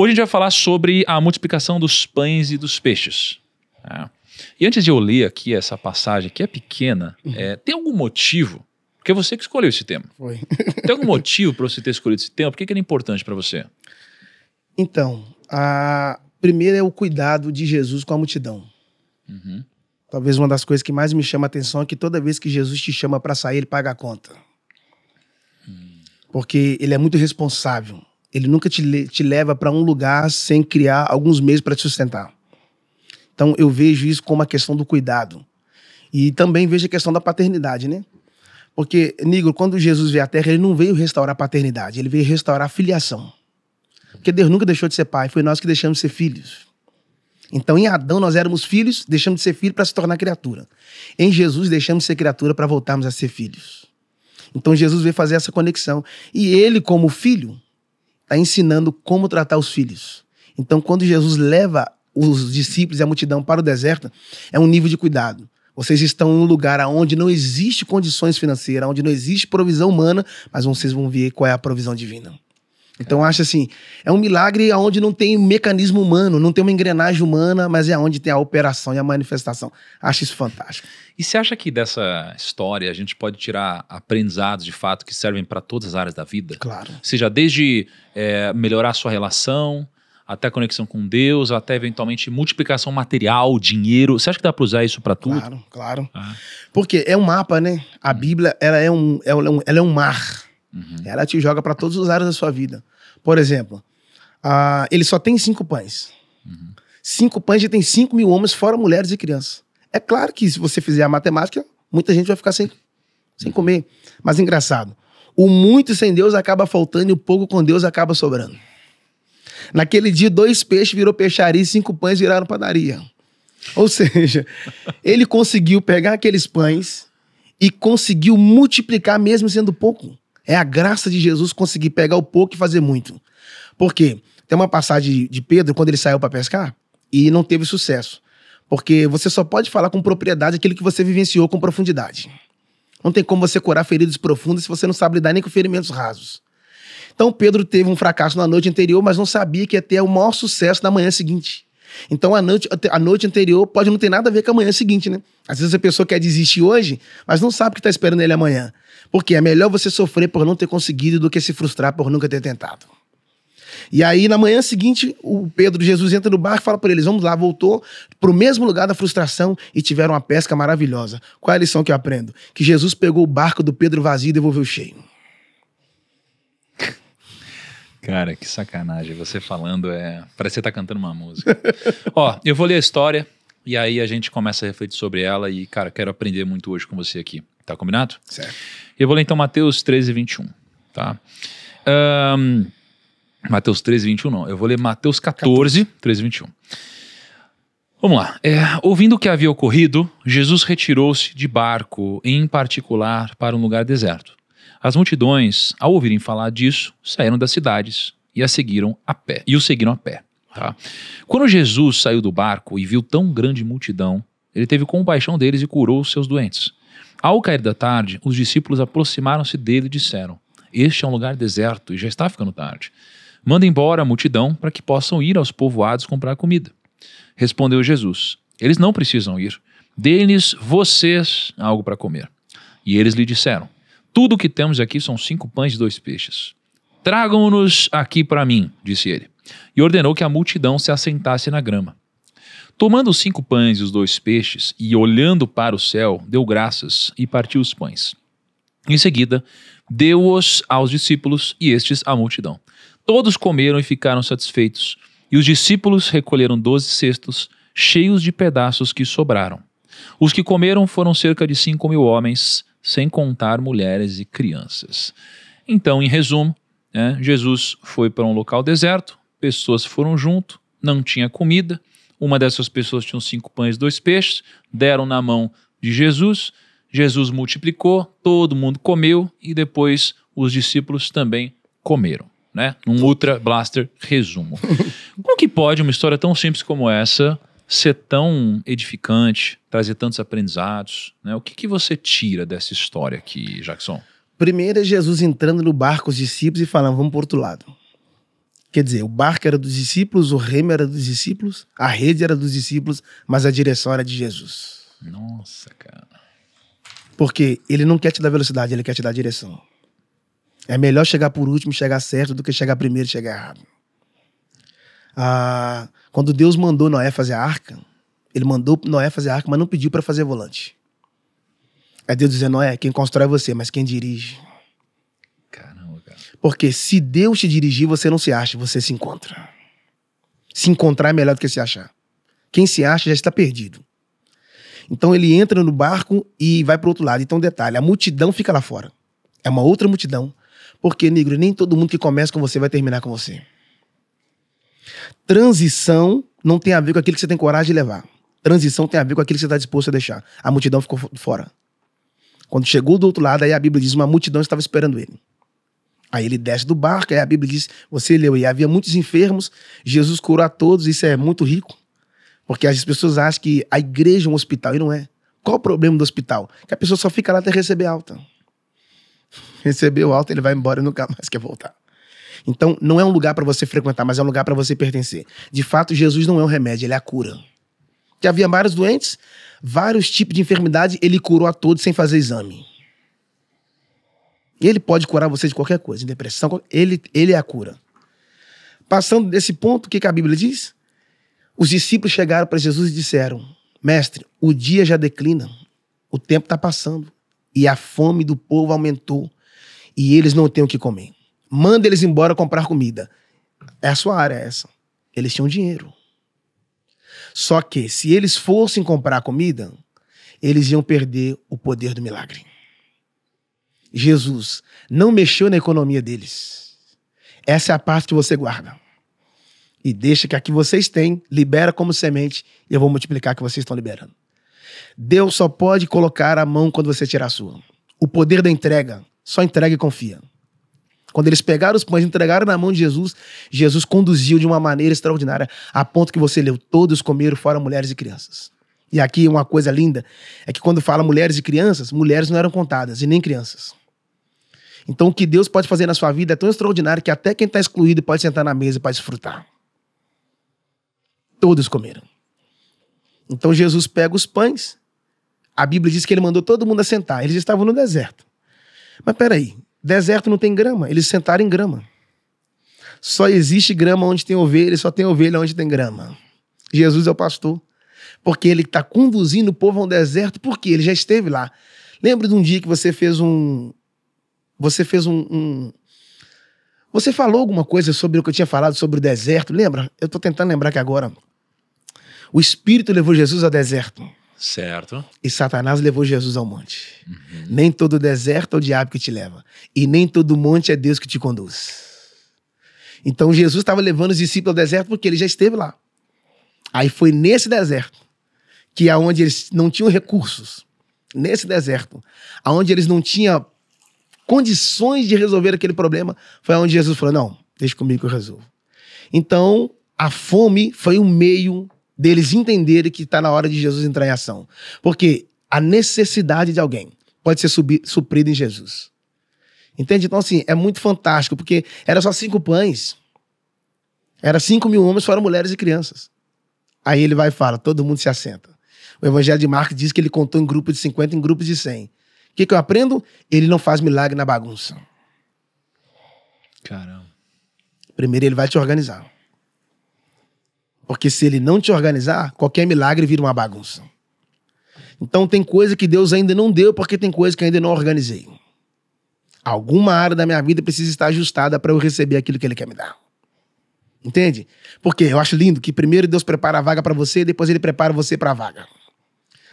Hoje a gente vai falar sobre a multiplicação dos pães e dos peixes. Né? E antes de eu ler aqui essa passagem, que é pequena, é, tem algum motivo? Porque é você que escolheu esse tema. Foi. tem algum motivo para você ter escolhido esse tema? Por que, que ele é importante para você? Então, a primeira é o cuidado de Jesus com a multidão. Uhum. Talvez uma das coisas que mais me chama a atenção é que toda vez que Jesus te chama para sair, ele paga a conta. Hum. Porque ele é muito responsável. Ele nunca te, te leva para um lugar sem criar alguns meios para te sustentar. Então, eu vejo isso como a questão do cuidado. E também vejo a questão da paternidade, né? Porque, Nigro, quando Jesus veio à Terra, ele não veio restaurar a paternidade, ele veio restaurar a filiação. Porque Deus nunca deixou de ser pai, foi nós que deixamos de ser filhos. Então, em Adão, nós éramos filhos, deixamos de ser filhos para se tornar criatura. Em Jesus, deixamos de ser criatura para voltarmos a ser filhos. Então, Jesus veio fazer essa conexão. E ele, como filho, está ensinando como tratar os filhos. Então, quando Jesus leva os discípulos e a multidão para o deserto, é um nível de cuidado. Vocês estão em um lugar onde não existe condições financeiras, onde não existe provisão humana, mas vocês vão ver qual é a provisão divina. Então, é. acho assim, é um milagre onde não tem mecanismo humano, não tem uma engrenagem humana, mas é onde tem a operação e a manifestação. Acho isso fantástico. E você acha que dessa história a gente pode tirar aprendizados de fato que servem para todas as áreas da vida? Claro. Ou seja, desde é, melhorar a sua relação, até conexão com Deus, até eventualmente multiplicação material, dinheiro. Você acha que dá para usar isso para tudo? Claro, claro. Ah. Porque é um mapa, né? A hum. Bíblia, ela é um, ela é um, ela é um mar Uhum. Ela te joga para todos os áreas da sua vida. Por exemplo, uh, ele só tem cinco pães. Uhum. Cinco pães já tem cinco mil homens, fora mulheres e crianças. É claro que se você fizer a matemática, muita gente vai ficar sem, sem uhum. comer. Mas engraçado, o muito sem Deus acaba faltando e o pouco com Deus acaba sobrando. Naquele dia, dois peixes virou peixaria e cinco pães viraram padaria. Ou seja, ele conseguiu pegar aqueles pães e conseguiu multiplicar mesmo sendo pouco. É a graça de Jesus conseguir pegar o pouco e fazer muito. Por quê? Tem uma passagem de Pedro quando ele saiu para pescar e não teve sucesso. Porque você só pode falar com propriedade aquilo que você vivenciou com profundidade. Não tem como você curar feridas profundas se você não sabe lidar nem com ferimentos rasos. Então Pedro teve um fracasso na noite anterior, mas não sabia que ia ter o maior sucesso na manhã seguinte. Então a noite, a noite anterior pode não ter nada a ver com a manhã seguinte, né? Às vezes a pessoa quer desistir hoje, mas não sabe o que está esperando ele amanhã. Porque é melhor você sofrer por não ter conseguido do que se frustrar por nunca ter tentado. E aí, na manhã seguinte, o Pedro Jesus entra no barco e fala para eles: vamos lá, voltou para o mesmo lugar da frustração e tiveram uma pesca maravilhosa. Qual é a lição que eu aprendo? Que Jesus pegou o barco do Pedro vazio e devolveu cheio. Cara, que sacanagem. Você falando é. Parece que você tá cantando uma música. Ó, eu vou ler a história e aí a gente começa a refletir sobre ela. E, cara, quero aprender muito hoje com você aqui. Tá combinado? Certo. Eu vou ler então Mateus 13, 21. Tá? Um, Mateus 13, 21, não. Eu vou ler Mateus 14, 13, 21. Vamos lá. É, ouvindo o que havia ocorrido, Jesus retirou-se de barco, em particular, para um lugar deserto. As multidões, ao ouvirem falar disso, saíram das cidades e a seguiram a pé. E o seguiram a pé. Tá? Quando Jesus saiu do barco e viu tão grande multidão, ele teve compaixão deles e curou os seus doentes. Ao cair da tarde, os discípulos aproximaram-se dele e disseram: Este é um lugar deserto e já está ficando tarde. Manda embora a multidão para que possam ir aos povoados comprar comida. Respondeu Jesus: Eles não precisam ir. Dê-lhes vocês algo para comer. E eles lhe disseram: tudo o que temos aqui são cinco pães e dois peixes. Tragam-nos aqui para mim, disse ele. E ordenou que a multidão se assentasse na grama. Tomando os cinco pães e os dois peixes, e olhando para o céu, deu graças e partiu os pães. Em seguida, deu-os aos discípulos e estes à multidão. Todos comeram e ficaram satisfeitos, e os discípulos recolheram doze cestos, cheios de pedaços que sobraram. Os que comeram foram cerca de cinco mil homens, sem contar mulheres e crianças. Então, em resumo, né, Jesus foi para um local deserto, pessoas foram junto, não tinha comida. Uma dessas pessoas tinha cinco pães e dois peixes, deram na mão de Jesus. Jesus multiplicou, todo mundo comeu e depois os discípulos também comeram. Né? Um Ultra Blaster resumo. Como que pode uma história tão simples como essa ser tão edificante, trazer tantos aprendizados? Né? O que, que você tira dessa história aqui, Jackson? Primeiro é Jesus entrando no barco, os discípulos e falando, vamos para outro lado. Quer dizer, o barco era dos discípulos, o remo era dos discípulos, a rede era dos discípulos, mas a direção era de Jesus. Nossa, cara. Porque ele não quer te dar velocidade, ele quer te dar direção. É melhor chegar por último, chegar certo, do que chegar primeiro e chegar errado. Ah, quando Deus mandou Noé fazer a arca, ele mandou Noé fazer a arca, mas não pediu para fazer volante. É Deus dizendo, Noé, quem constrói é você, mas quem dirige. Caramba, cara. Porque se Deus te dirigir, você não se acha, você se encontra. Se encontrar é melhor do que se achar. Quem se acha já está perdido. Então ele entra no barco e vai para outro lado. Então, detalhe: a multidão fica lá fora. É uma outra multidão. Porque, negro, nem todo mundo que começa com você vai terminar com você. Transição não tem a ver com aquilo que você tem coragem de levar. Transição tem a ver com aquilo que você está disposto a deixar. A multidão ficou fora. Quando chegou do outro lado, aí a Bíblia diz: uma multidão estava esperando ele. Aí ele desce do barco, aí a Bíblia diz: você leu, e havia muitos enfermos, Jesus curou a todos, isso é muito rico. Porque as pessoas acham que a igreja é um hospital, e não é. Qual o problema do hospital? Que a pessoa só fica lá até receber alta. Recebeu alta, ele vai embora e nunca mais quer voltar. Então, não é um lugar para você frequentar, mas é um lugar para você pertencer. De fato, Jesus não é um remédio, ele é a cura. Que havia vários doentes, vários tipos de enfermidade, ele curou a todos sem fazer exame. Ele pode curar você de qualquer coisa, depressão, ele, ele é a cura. Passando desse ponto, o que, que a Bíblia diz? Os discípulos chegaram para Jesus e disseram: Mestre, o dia já declina, o tempo está passando, e a fome do povo aumentou, e eles não têm o que comer manda eles embora comprar comida. É a sua área é essa. Eles tinham dinheiro. Só que se eles fossem comprar comida, eles iam perder o poder do milagre. Jesus não mexeu na economia deles. Essa é a parte que você guarda. E deixa que aqui vocês têm, libera como semente, e eu vou multiplicar que vocês estão liberando. Deus só pode colocar a mão quando você tirar a sua. O poder da entrega, só entrega e confia. Quando eles pegaram os pães e entregaram na mão de Jesus, Jesus conduziu de uma maneira extraordinária, a ponto que você leu, todos comeram, fora mulheres e crianças. E aqui uma coisa linda é que quando fala mulheres e crianças, mulheres não eram contadas e nem crianças. Então o que Deus pode fazer na sua vida é tão extraordinário que até quem está excluído pode sentar na mesa para desfrutar. Todos comeram. Então Jesus pega os pães. A Bíblia diz que ele mandou todo mundo assentar. Eles estavam no deserto. Mas peraí, Deserto não tem grama, eles sentaram em grama. Só existe grama onde tem ovelha, só tem ovelha onde tem grama. Jesus é o pastor. Porque ele está conduzindo o povo a um deserto, porque ele já esteve lá. Lembra de um dia que você fez um. Você fez um, um você falou alguma coisa sobre o que eu tinha falado sobre o deserto, lembra? Eu estou tentando lembrar que agora. O Espírito levou Jesus ao deserto. Certo. E Satanás levou Jesus ao monte. Uhum. Nem todo deserto é o diabo que te leva. E nem todo monte é Deus que te conduz. Então Jesus estava levando os discípulos ao deserto porque ele já esteve lá. Aí foi nesse deserto que aonde é eles não tinham recursos, nesse deserto, aonde eles não tinham condições de resolver aquele problema, foi onde Jesus falou: "Não, deixa comigo que eu resolvo". Então, a fome foi um meio deles entenderem que está na hora de Jesus entrar em ação. Porque a necessidade de alguém pode ser suprida em Jesus. Entende? Então, assim, é muito fantástico, porque era só cinco pães. Era cinco mil homens, foram mulheres e crianças. Aí ele vai e fala, todo mundo se assenta. O evangelho de Marcos diz que ele contou em grupos de 50, em grupos de 100. O que, que eu aprendo? Ele não faz milagre na bagunça. Caramba. Primeiro ele vai te organizar. Porque se ele não te organizar, qualquer milagre vira uma bagunça. Então tem coisa que Deus ainda não deu, porque tem coisa que ainda não organizei. Alguma área da minha vida precisa estar ajustada para eu receber aquilo que ele quer me dar. Entende? Porque eu acho lindo que primeiro Deus prepara a vaga para você, depois ele prepara você para a vaga.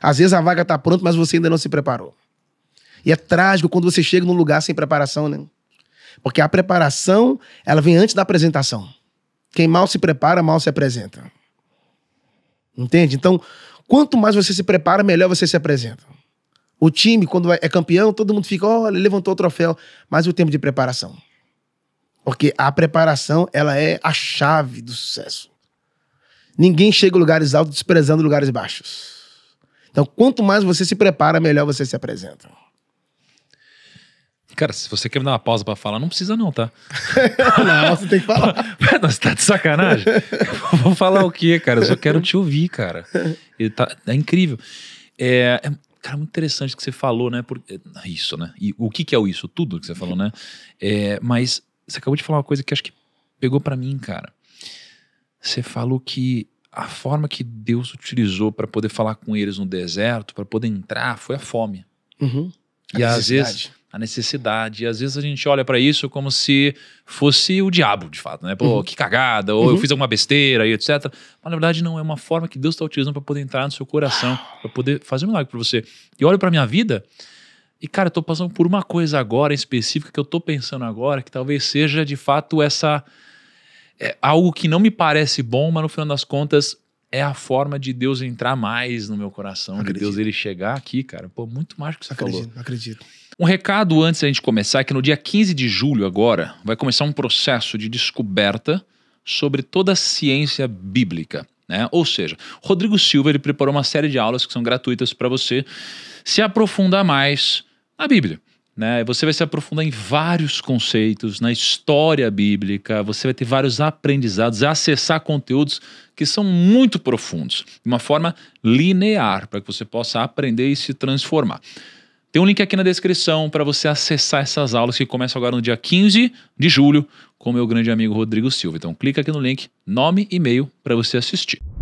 Às vezes a vaga está pronta, mas você ainda não se preparou. E é trágico quando você chega num lugar sem preparação, né? Porque a preparação, ela vem antes da apresentação. Quem mal se prepara, mal se apresenta. Entende? Então, quanto mais você se prepara, melhor você se apresenta. O time, quando é campeão, todo mundo fica, olha, levantou o troféu, mas o tempo de preparação. Porque a preparação, ela é a chave do sucesso. Ninguém chega a lugares altos desprezando lugares baixos. Então, quanto mais você se prepara, melhor você se apresenta. Cara, se você quer me dar uma pausa para falar, não precisa não, tá? não, você tem que falar. Você tá de sacanagem? Vou falar o quê, cara? Eu só quero te ouvir, cara. E tá, é incrível. É, é, cara, muito interessante o que você falou, né? Por, é, isso, né? E o que, que é o isso? Tudo que você falou, né? É, mas você acabou de falar uma coisa que acho que pegou para mim, cara. Você falou que a forma que Deus utilizou para poder falar com eles no deserto, para poder entrar, foi a fome. Uhum. E a às vezes a necessidade. E às vezes a gente olha para isso como se fosse o diabo, de fato, né? Pô, uhum. que cagada, ou uhum. eu fiz alguma besteira e etc. Mas na verdade não, é uma forma que Deus está utilizando para poder entrar no seu coração, para poder fazer um milagre para você. E olho para minha vida e, cara, eu tô passando por uma coisa agora específica que eu tô pensando agora, que talvez seja de fato essa. É, algo que não me parece bom, mas no final das contas é a forma de Deus entrar mais no meu coração, acredito. de Deus ele chegar aqui, cara. Pô, muito mais do que você acredito, falou. Acredito. Um recado antes da gente começar é que no dia 15 de julho agora vai começar um processo de descoberta sobre toda a ciência bíblica. Né? Ou seja, Rodrigo Silva ele preparou uma série de aulas que são gratuitas para você se aprofundar mais na Bíblia. Né? Você vai se aprofundar em vários conceitos, na história bíblica, você vai ter vários aprendizados, acessar conteúdos que são muito profundos, de uma forma linear, para que você possa aprender e se transformar. Tem um link aqui na descrição para você acessar essas aulas que começam agora no dia 15 de julho com meu grande amigo Rodrigo Silva. Então clica aqui no link, nome e e-mail para você assistir.